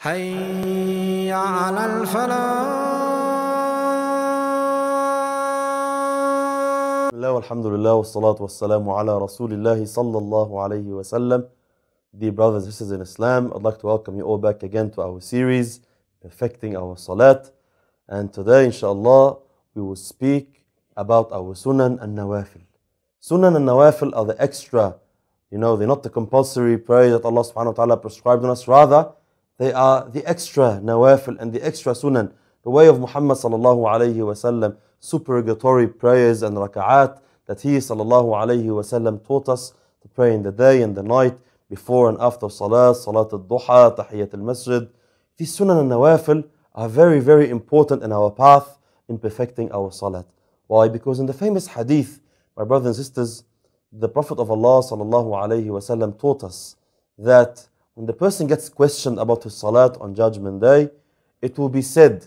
هيا على الفلاح الله والحمد لله والصلاة والسلام على رسول الله صلى الله عليه وسلم Dear brothers and sisters in Islam, I'd like to welcome you all back again to our series Perfecting Our Salat And today inshallah we will speak about our Sunan and Nawafil Sunan and Nawafil are the extra You know, they're not the compulsory prayer that Allah subhanahu wa ta'ala prescribed on us. Rather, they are the extra nawafil and the extra sunan. The way of Muhammad sallallahu alayhi wasallam, supererogatory prayers and raka'at that he sallallahu alayhi wasallam taught us to pray in the day and the night, before and after salah, salat al-duha, tahiyat al-masjid. These sunan and nawafil are very, very important in our path in perfecting our salat. Why? Because in the famous hadith, my brothers and sisters, the Prophet of Allah وسلم, taught us that when the person gets questioned about his salat on Judgment Day, it will be said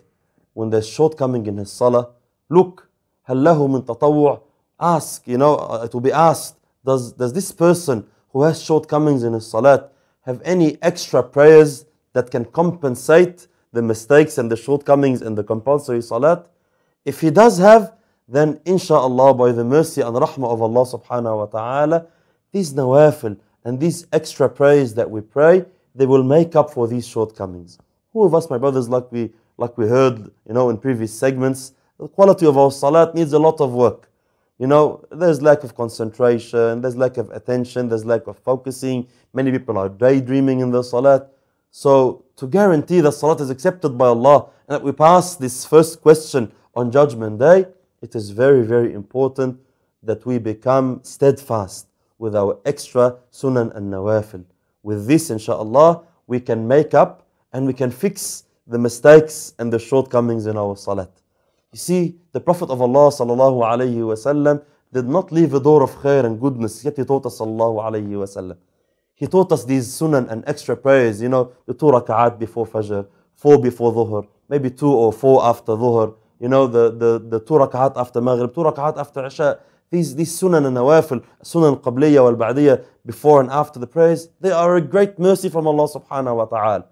when there's shortcoming in his salah, look, هَلَّهُ مِن Ask, you know, uh, it will be asked, does, does this person who has shortcomings in his salat have any extra prayers that can compensate the mistakes and the shortcomings in the compulsory salat? If he does have, then insha'Allah by the mercy and rahmah of Allah subhanahu wa ta'ala, these nawafil and these extra prayers that we pray, they will make up for these shortcomings. Who of us, my brothers, like we like we heard, you know, in previous segments, the quality of our salat needs a lot of work. You know, there's lack of concentration, there's lack of attention, there's lack of focusing. Many people are daydreaming in their salat. So, to guarantee that salat is accepted by Allah and that we pass this first question on Judgment Day, it is very, very important that we become steadfast with our extra sunan and nawafil. With this, inshaAllah, we can make up and we can fix the mistakes and the shortcomings in our salat. You see, the Prophet of Allah sallallahu alayhi wasallam did not leave a door of khair and goodness, yet he taught us sallallahu alayhi wasallam. He taught us these sunan and extra prayers, you know, the two raka'at before fajr, four before dhuhr, maybe two or four after dhuhr, you know, the, the, the two rak'at after Maghrib, two rak'at after Isha, these, these sunan and nawafil, sunan qabliya wal badia before and after the prayers, they are a great mercy from Allah subhanahu wa ta'ala.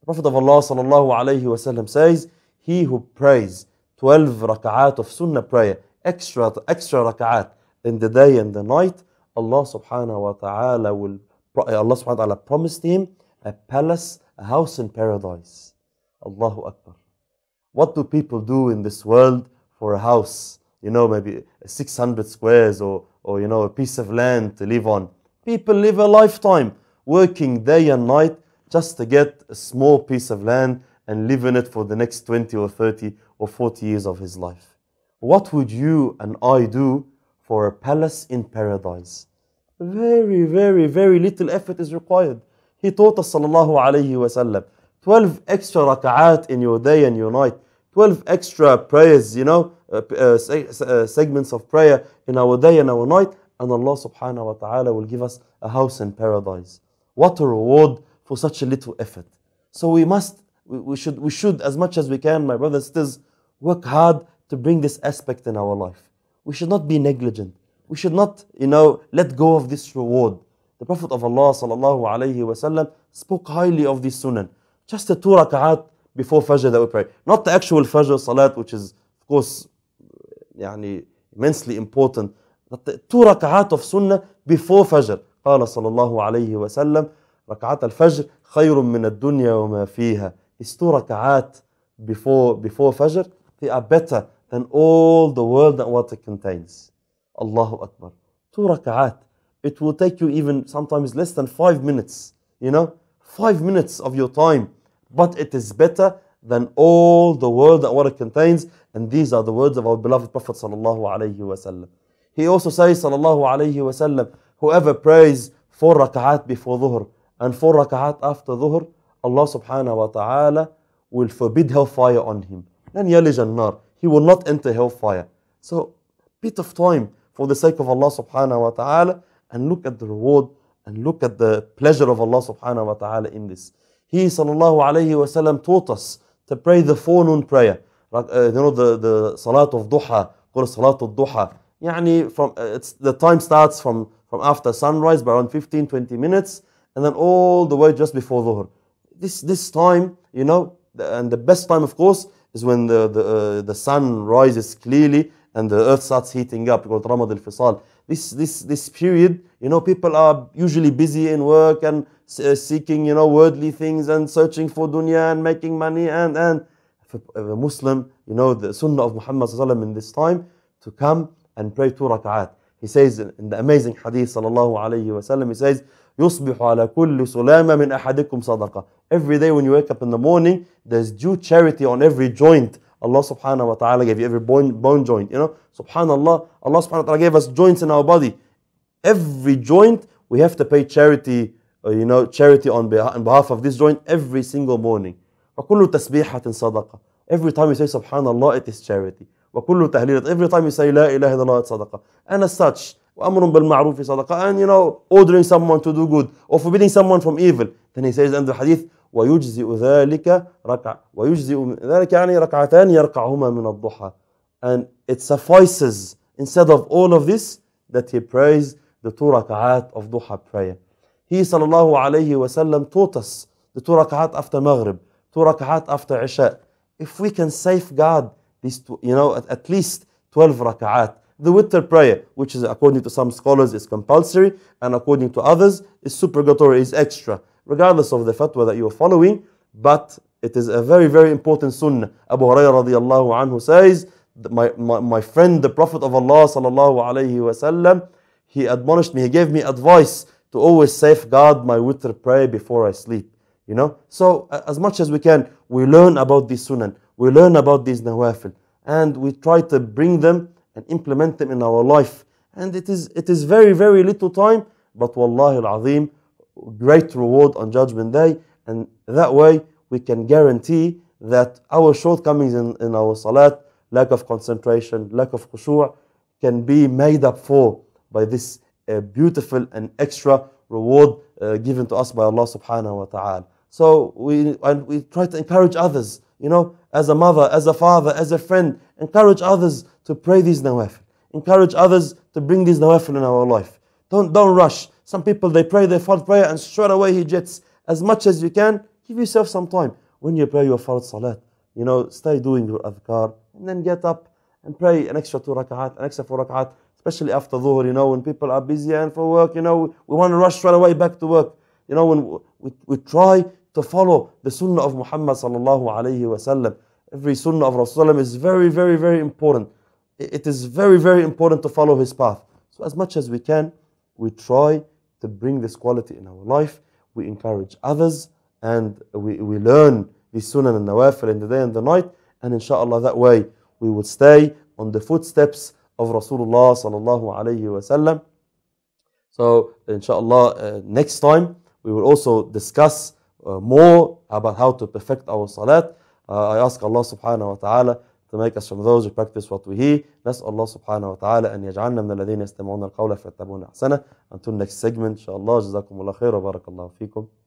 The Prophet of Allah sallallahu alayhi wa sallam says, He who prays 12 rak'at of sunnah prayer, extra, extra rak'at in the day and the night, Allah subhanahu wa ta'ala will, Allah subhanahu wa ta'ala promised him a palace, a house in paradise. Allahu Akbar. What do people do in this world for a house? You know, maybe 600 squares or, or, you know, a piece of land to live on. People live a lifetime working day and night just to get a small piece of land and live in it for the next 20 or 30 or 40 years of his life. What would you and I do for a palace in paradise? Very, very, very little effort is required. He taught us, sallallahu alayhi wasallam, 12 extra raka'at in your day and your night. 12 extra prayers, you know, uh, uh, uh, segments of prayer in our day and our night, and Allah subhanahu wa ta'ala will give us a house in paradise. What a reward for such a little effort. So we must, we, we should, we should, as much as we can, my brothers and sisters, work hard to bring this aspect in our life. We should not be negligent. We should not, you know, let go of this reward. The Prophet of Allah sallallahu alayhi wa spoke highly of this sunnah. Just the two rak'at before Fajr that we pray. Not the actual Fajr Salat, which is, of course, يعني immensely important. But the two rak'at of Sunnah before Fajr. قال صلى الله عليه وسلم ركعات الفجر خير من الدنيا وما فيها. It's two rak'at before, before Fajr. They are better than all the world and what it contains. Allahu Akbar. Two rak'at. It will take you even sometimes less than five minutes. You know, five minutes of your time. but it is better than all the world that what it contains. And these are the words of our beloved Prophet sallallahu wasallam. He also says sallallahu alayhi wasallam, whoever prays four rakaat before dhuhr and four rakaat after dhuhr, Allah subhanahu wa ta'ala will forbid hellfire on him. لن يلج النار. He will not enter hellfire. So, bit of time for the sake of Allah subhanahu wa ta'ala and look at the reward and look at the pleasure of Allah subhanahu wa ta'ala in this he sallallahu alayhi wasallam taught us to pray the forenoon prayer. Like, uh, you know, the, the Salat of Duha, called Salat al Duha. Yani from, uh, it's, the time starts from, from after sunrise by around 15, 20 minutes, and then all the way just before Dhuhr. This, this time, you know, and the best time, of course, is when the, the, uh, the sun rises clearly and the earth starts heating up, called Ramad al Fisal. This, this, this period, you know, people are usually busy in work and uh, seeking, you know, worldly things and searching for dunya and making money and, and if a, Muslim, you know, the sunnah of Muhammad in this time to come and pray two rak'at. He says in the amazing hadith sallallahu alayhi wa sallam, he says, يصبح على كل سلامة من أحدكم صدقة. Every day when you wake up in the morning, there's due charity on every joint. Allah subhanahu wa ta'ala gave you every bone, bone joint. You know, subhanallah, Allah subhanahu wa ta'ala gave us joints in our body. Every joint, we have to pay charity you know charity on behalf, on behalf of this joint every single morning وكل تسبيحة صدقة every time you say سبحان الله it is charity وكل تهليلة every time you say لا إله إلا الله it's صدقة and as such وأمر بالمعروف صدقة and you know ordering someone to do good or forbidding someone from evil then he says in the hadith ويجزئ ذلك ركع ويجزئ ذلك يعني ركعتان يركعهما من الضحى and it suffices instead of all of this that he prays the two ركعات of duha prayer He sallallahu alayhi wasallam taught us the two rak'at after Maghrib, two rak'at after Isha. If we can safeguard these, two, you know, at, at least 12 rak'at, the witr prayer, which is according to some scholars is compulsory and according to others is supererogatory, is extra, regardless of the fatwa that you are following. But it is a very, very important sunnah. Abu Hurairah radiallahu anhu says, my, my, my friend, the Prophet of Allah sallallahu alayhi wasallam, he admonished me, he gave me advice to always safeguard my witr prayer before I sleep. You know? So, as much as we can, we learn about these sunan, we learn about these nawafil, and we try to bring them and implement them in our life. And it is, it is very, very little time, but wallahi al azim, great reward on Judgment Day. And that way, we can guarantee that our shortcomings in, in our salat, lack of concentration, lack of khushu' can be made up for by this a beautiful and extra reward uh, given to us by Allah subhanahu wa ta'ala. So we, and we try to encourage others, you know, as a mother, as a father, as a friend, encourage others to pray these nawafil. Encourage others to bring these nawafil in our life. Don't, don't rush. Some people, they pray their fard prayer and straight away he jets. As much as you can, give yourself some time. When you pray your fard salat, you know, stay doing your adhkar and then get up and pray an extra two rak'at, an extra four rak'at, especially after Dhuhr, you know, when people are busy and for work, you know, we want to rush right away back to work. You know, when we, we try to follow the sunnah of Muhammad sallallahu alayhi wasallam. Every sunnah of Rasulullah is very, very, very important. It is very, very important to follow his path. So as much as we can, we try to bring this quality in our life. We encourage others and we, we learn the sunnah and nawafil in the day and the night. And inshallah, that way we will stay on the footsteps of Rasulullah sallallahu alayhi wasallam. So inshallah uh, next time we will also discuss uh, more about how to perfect our salat. Uh, I ask Allah subhanahu wa ta'ala to make us from those who practice what we hear. نسأل الله سبحانه وتعالى أن يجعلنا من الذين يستمعون القول فيتبعون أحسنه. Until next segment, inshallah, جزاكم الله خير وبارك الله فيكم.